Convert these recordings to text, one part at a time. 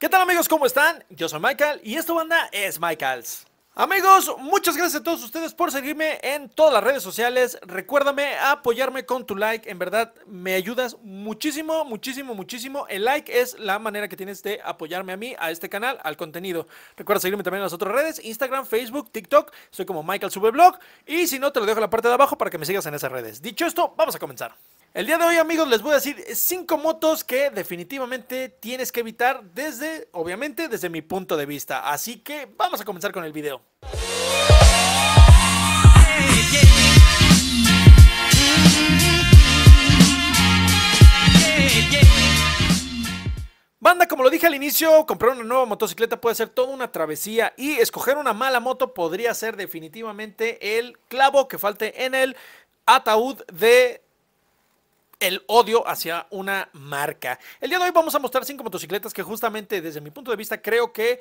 ¿Qué tal amigos? ¿Cómo están? Yo soy Michael y esta banda es Michael's. Amigos, muchas gracias a todos ustedes por seguirme en todas las redes sociales. Recuérdame apoyarme con tu like. En verdad, me ayudas muchísimo, muchísimo, muchísimo. El like es la manera que tienes de apoyarme a mí, a este canal, al contenido. Recuerda seguirme también en las otras redes: Instagram, Facebook, TikTok. Soy como Michael Y si no, te lo dejo en la parte de abajo para que me sigas en esas redes. Dicho esto, vamos a comenzar. El día de hoy, amigos, les voy a decir cinco motos que definitivamente tienes que evitar desde, obviamente, desde mi punto de vista. Así que vamos a comenzar con el video. Banda, como lo dije al inicio, comprar una nueva motocicleta puede ser toda una travesía y escoger una mala moto podría ser definitivamente el clavo que falte en el ataúd de el odio hacia una marca. El día de hoy vamos a mostrar cinco motocicletas que justamente desde mi punto de vista creo que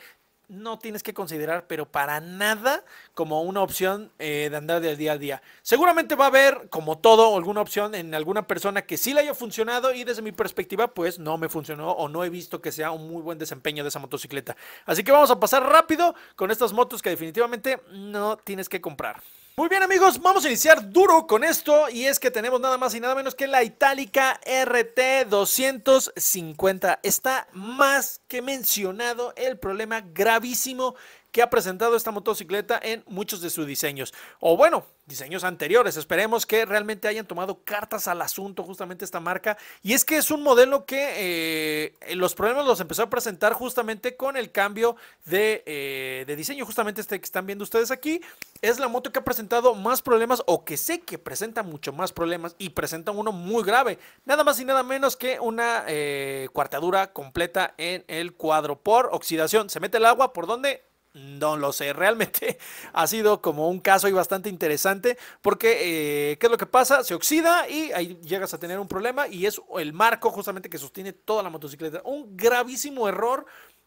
no tienes que considerar, pero para nada, como una opción eh, de andar del día a día. Seguramente va a haber, como todo, alguna opción en alguna persona que sí le haya funcionado y desde mi perspectiva, pues no me funcionó o no he visto que sea un muy buen desempeño de esa motocicleta. Así que vamos a pasar rápido con estas motos que definitivamente no tienes que comprar. Muy bien amigos, vamos a iniciar duro con esto y es que tenemos nada más y nada menos que la itálica RT 250. Está más que mencionado el problema gravísimo que ha presentado esta motocicleta en muchos de sus diseños. O bueno, diseños anteriores. Esperemos que realmente hayan tomado cartas al asunto justamente esta marca. Y es que es un modelo que eh, eh, los problemas los empezó a presentar justamente con el cambio eh, de, diseño. Justamente este que están viendo ustedes aquí es la moto que ha presentado más problemas o que sé que presenta mucho más problemas y presenta uno muy grave. Nada más y nada menos que una cuartadura completa en el cuadro por oxidación. Se mete el agua por donde no lo sé, realmente ha sido como un caso y bastante interesante porque eh, ¿qué es lo que pasa? Se oxida y ahí llegas a tener un problema y es el marco justamente que sostiene toda la motocicleta. Un gravísimo error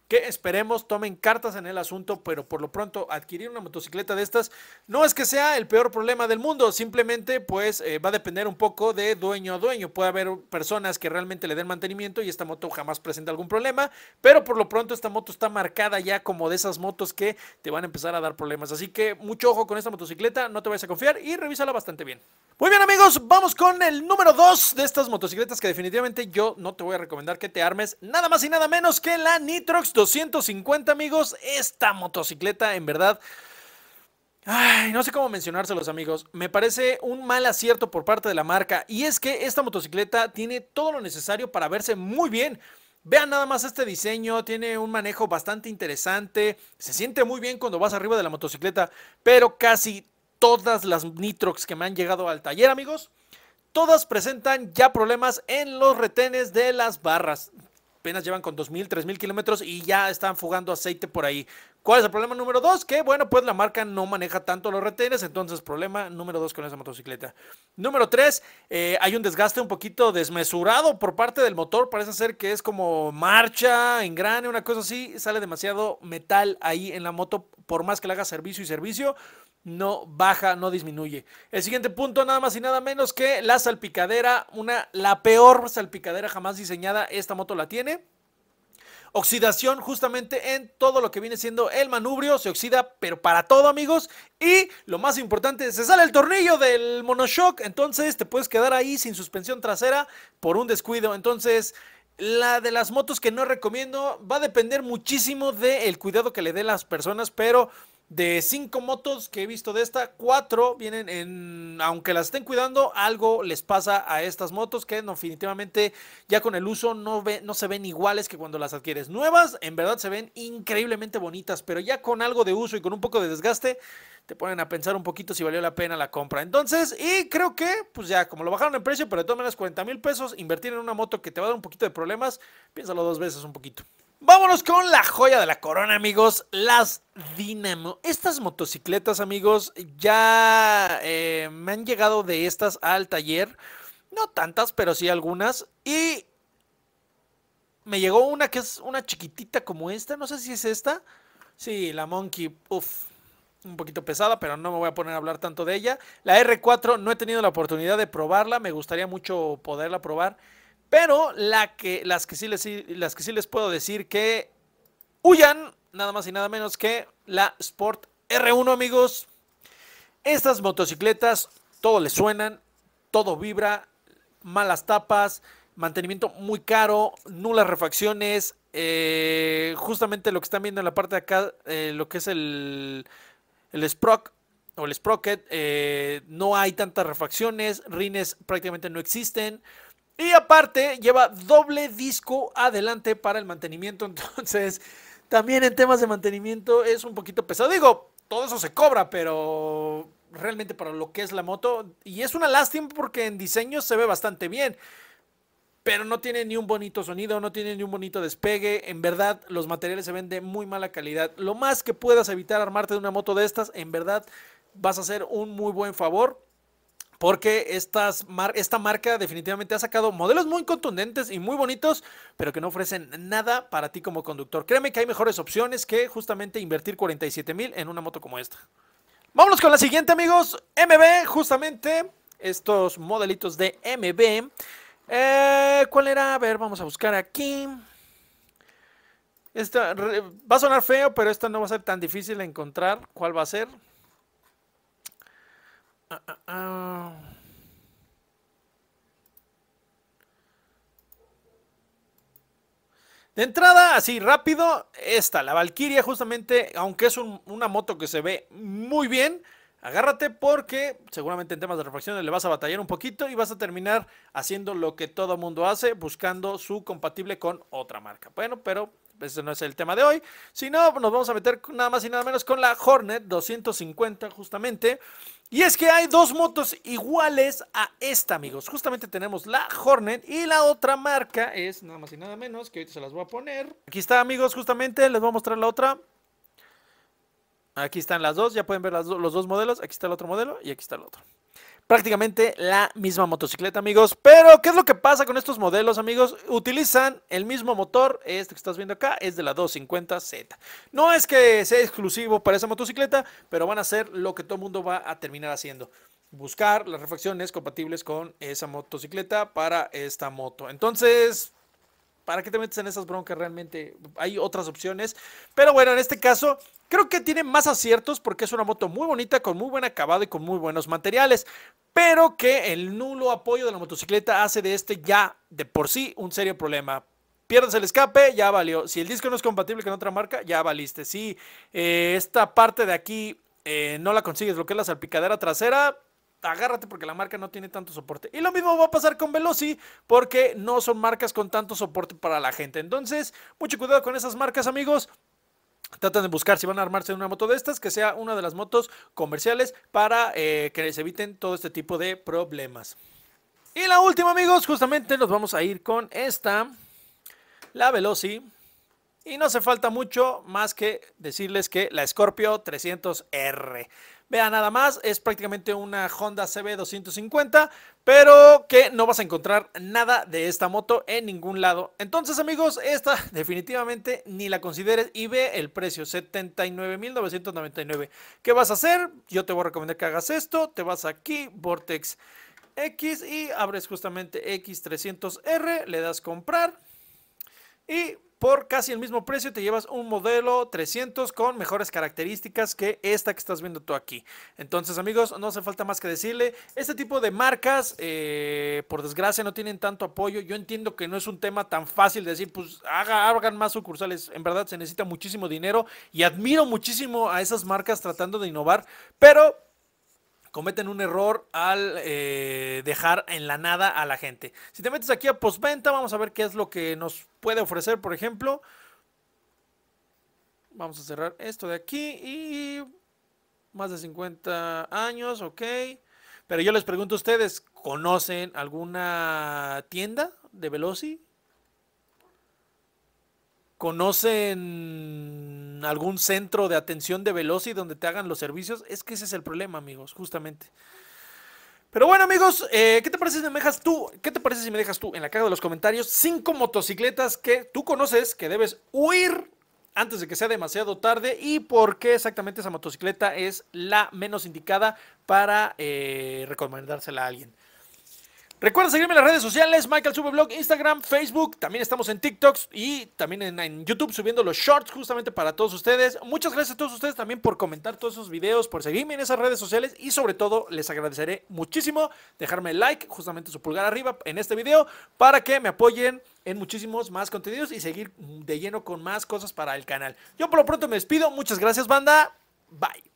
que esperemos tomen cartas en el asunto, pero por lo pronto adquirir una motocicleta de estas no es que sea el peor problema del mundo, simplemente pues eh, va a depender un poco de dueño a dueño. Puede haber personas que realmente le den mantenimiento y esta moto jamás presenta algún problema, pero por lo pronto esta moto está marcada ya como de esas motos que te van a empezar a dar problemas. Así que mucho ojo con esta motocicleta, no te vayas a confiar y revísala bastante bien. Muy bien amigos, vamos con el número 2 de estas motocicletas que definitivamente yo no te voy a recomendar que te armes, nada más y nada menos que la Nitrox 250 amigos, esta motocicleta en verdad... Ay, no sé cómo mencionárselos amigos, me parece un mal acierto por parte de la marca y es que esta motocicleta tiene todo lo necesario para verse muy bien. Vean nada más este diseño, tiene un manejo bastante interesante, se siente muy bien cuando vas arriba de la motocicleta, pero casi todas las Nitrox que me han llegado al taller amigos, todas presentan ya problemas en los retenes de las barras apenas llevan con 2.000, 3.000 kilómetros y ya están fugando aceite por ahí. ¿Cuál es el problema número dos? Que bueno, pues la marca no maneja tanto los retenes, entonces problema número dos con esa motocicleta. Número tres, eh, hay un desgaste un poquito desmesurado por parte del motor, parece ser que es como marcha, engrane, una cosa así, sale demasiado metal ahí en la moto, por más que le haga servicio y servicio no baja, no disminuye. El siguiente punto, nada más y nada menos que la salpicadera, una, la peor salpicadera jamás diseñada, esta moto la tiene. Oxidación justamente en todo lo que viene siendo el manubrio, se oxida, pero para todo amigos. Y lo más importante, se sale el tornillo del monoshock, entonces te puedes quedar ahí sin suspensión trasera por un descuido. Entonces... La de las motos que no recomiendo va a depender muchísimo del cuidado que le den las personas, pero de cinco motos que he visto de esta, cuatro vienen en, aunque las estén cuidando, algo les pasa a estas motos que definitivamente ya con el uso no, no se ven iguales que cuando las adquieres nuevas, en verdad se ven increíblemente bonitas, pero ya con algo de uso y con un poco de desgaste, te ponen a pensar un poquito si valió la pena la compra. Entonces, y creo que, pues ya, como lo bajaron en precio, pero de todas maneras 40 mil pesos, invertir en una moto que te va a dar un poquito de problemas, piénsalo dos veces un poquito. Vámonos con la joya de la corona, amigos, las Dynamo. Estas motocicletas, amigos, ya eh, me han llegado de estas al taller. No tantas, pero sí algunas. Y me llegó una que es una chiquitita como esta. No sé si es esta. Sí, la Monkey. Uf, un poquito pesada, pero no me voy a poner a hablar tanto de ella. La R4 no he tenido la oportunidad de probarla. Me gustaría mucho poderla probar. Pero la que, las, que sí les, las que sí les puedo decir que huyan, nada más y nada menos que la Sport R1, amigos. Estas motocicletas, todo les suenan, todo vibra, malas tapas, mantenimiento muy caro, nulas refacciones. Eh, justamente lo que están viendo en la parte de acá, eh, lo que es el, el Sprock o el Sprocket, eh, no hay tantas refacciones, rines prácticamente no existen. Y aparte, lleva doble disco adelante para el mantenimiento. Entonces, también en temas de mantenimiento es un poquito pesado. Digo, todo eso se cobra, pero realmente para lo que es la moto. Y es una lástima porque en diseño se ve bastante bien. Pero no tiene ni un bonito sonido, no tiene ni un bonito despegue. En verdad, los materiales se ven de muy mala calidad. Lo más que puedas evitar armarte de una moto de estas, en verdad, vas a hacer un muy buen favor porque esta marca definitivamente ha sacado modelos muy contundentes y muy bonitos, pero que no ofrecen nada para ti como conductor. Créeme que hay mejores opciones que justamente invertir 47 mil en una moto como esta. Vámonos con la siguiente, amigos. MB, justamente estos modelitos de MB. Eh, ¿Cuál era? A ver, vamos a buscar aquí. Esta, va a sonar feo, pero esta no va a ser tan difícil de encontrar. ¿Cuál va a ser? De entrada, así rápido, esta, la Valkyria, justamente, aunque es una moto que se ve muy bien, agárrate porque seguramente en temas de refacciones le vas a batallar un poquito y vas a terminar haciendo lo que todo mundo hace, buscando su compatible con otra marca. Bueno, pero ese no es el tema de hoy, sino nos vamos a meter nada más y nada menos con la Hornet 250 justamente. Y es que hay dos motos iguales a esta, amigos. Justamente tenemos la Hornet y la otra marca es nada más y nada menos, que ahorita se las voy a poner. Aquí está, amigos, justamente les voy a mostrar la otra. Aquí están las dos, ya pueden ver los dos modelos. Aquí está el otro modelo y aquí está el otro prácticamente la misma motocicleta, amigos. Pero, ¿qué es lo que pasa con estos modelos, amigos? Utilizan el mismo motor, este que estás viendo acá, es de la 250Z. No es que sea exclusivo para esa motocicleta, pero van a hacer lo que todo el mundo va a terminar haciendo. Buscar las refacciones compatibles con esa motocicleta para esta moto. Entonces, ¿para qué te metes en esas broncas realmente? Hay otras opciones. Pero bueno, en este caso, creo que tiene más aciertos porque es una moto muy bonita, con muy buen acabado y con muy buenos materiales. Pero que el nulo apoyo de la motocicleta hace de este ya de por sí un serio problema pierdes el escape, ya valió. Si el disco no es compatible con otra marca, ya valiste. Si eh, esta parte de aquí eh, no la consigues, lo que es la salpicadera trasera, agárrate porque la marca no tiene tanto soporte. Y lo mismo va a pasar con Veloci porque no son marcas con tanto soporte para la gente. Entonces, mucho cuidado con esas marcas, amigos. Tratan de buscar si van a armarse En una moto de estas, que sea una de las motos comerciales para eh, que les eviten todo este tipo de problemas. Y la última, amigos, justamente nos vamos a ir con esta, la Veloci. Y no hace falta mucho más que decirles que la Scorpio 300R. Vea nada más, es prácticamente una Honda CB250, pero que no vas a encontrar nada de esta moto en ningún lado. Entonces amigos, esta definitivamente ni la consideres y ve el precio, 79.999. ¿Qué vas a hacer? Yo te voy a recomendar que hagas esto, te vas aquí, Vortex X y abres justamente X300R, le das comprar y por casi el mismo precio te llevas un modelo 300 con mejores características que esta que estás viendo tú aquí. Entonces amigos, no hace falta más que decirle, este tipo de marcas eh, por desgracia no tienen tanto apoyo. Yo entiendo que no es un tema tan fácil de decir, pues hagan más sucursales. En verdad se necesita muchísimo dinero y admiro muchísimo a esas marcas tratando de innovar, pero cometen un error al eh, dejar en la nada a la gente. Si te metes aquí a postventa, vamos a ver qué es lo que nos puede ofrecer, por ejemplo. Vamos a cerrar esto de aquí y más de 50 años, ok. Pero yo les pregunto a ustedes, ¿conocen alguna tienda de Veloci? ¿Conocen algún centro de atención de Veloci donde te hagan los servicios. Es que ese es el problema, amigos, justamente. Pero bueno, amigos, eh, ¿qué te parece si me dejas tú? ¿Qué te parece si me dejas tú en la caja de los comentarios cinco motocicletas que tú conoces que debes huir antes de que sea demasiado tarde y por qué exactamente esa motocicleta es la menos indicada para eh, recomendársela a alguien? Recuerda seguirme en las redes sociales, Michael Superblog, Instagram, Facebook, también estamos en TikToks y también en, en, YouTube subiendo los shorts justamente para todos ustedes. Muchas gracias a todos ustedes también por comentar todos esos videos, por seguirme en esas redes sociales y sobre todo les agradeceré muchísimo dejarme like, justamente su pulgar arriba en este video para que me apoyen en muchísimos más contenidos y seguir de lleno con más cosas para el canal. Yo por lo pronto me despido, muchas gracias banda, bye.